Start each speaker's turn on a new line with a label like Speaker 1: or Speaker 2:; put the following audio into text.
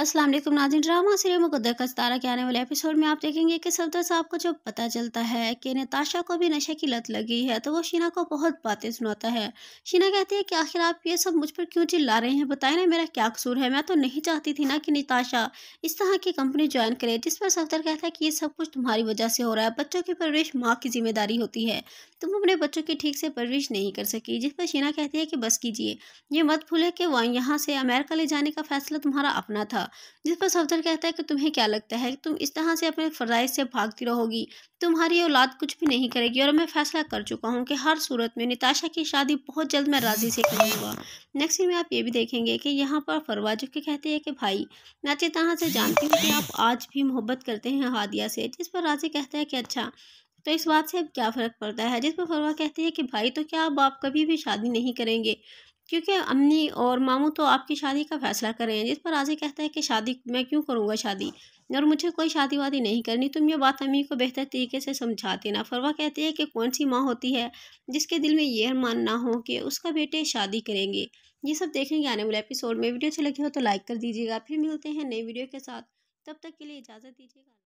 Speaker 1: असलम नाजिन drama serial Muqaddar ka Sitara के आने वाले एपिसोड में आप देखेंगे कि सफदर साहब को जब पता चलता है कि नताशा को भी नशे की लत लगी है तो वो शीना को बहुत बातें सुनाता है शीना कहती है कि आखिर आप ये सब मुझ पर क्यों चिल्ला रहे हैं बताए ना मेरा क्या कसूर है मैं तो नहीं चाहती थी ना कि नताशा इस तरह की कंपनी ज्वाइन करे जिस पर सफदर कहता है कि ये सब कुछ तुम्हारी वजह से हो रहा है बच्चों की परवरिश माँ की जिम्मेदारी होती है तुम अपने बच्चों की ठीक से परवरिश नहीं कर सकी जिस पर शीना कहती है कि बस कीजिए ये मत भूले कि वह यहाँ से अमेरिका ले जाने का फैसला तुम्हारा अपना था जिस पर सफदर कहता है कि तुम्हें क्या लगता है तुम इस तरह से अपने फ़राइज से भागती रहोगी तुम्हारी औलाद कुछ भी नहीं करेगी और मैं फैसला कर चुका हूँ कि हर सूरत में निताशा की शादी बहुत जल्द मैं राजी से करूँगा नेक्स्ट में आप ये भी देखेंगे कि यहाँ पर फरवा जो कि कहते हैं कि भाई मैं अच्छी तरह से जानती हूँ कि आप आज भी मोहब्बत करते हैं हादिया से जिस पर राजी कहता है कि अच्छा तो इस बात से अब क्या फ़र्क पड़ता है हजरत फरवा कहते हैं कि भाई तो क्या अब आप कभी भी शादी नहीं करेंगे क्योंकि अम्मी और मामू तो आपकी शादी का फ़ैसला कर रहे हैं जिस पर राजी कहता है कि शादी मैं क्यों करूँगा शादी और मुझे कोई शादी वादी नहीं करनी तुम ये बात अम्मी को बेहतर तरीके से समझाते ना फरवा कहती है कि कौन सी माँ होती है जिसके दिल में यह अरमान ना हो कि उसका बेटे शादी करेंगे ये सब देखेंगे आने वाले एपिसोड में वीडियो अच्छी लगी हो तो लाइक कर दीजिएगा फिर मिलते हैं नई वीडियो के साथ तब तक के लिए इजाज़त दीजिएगा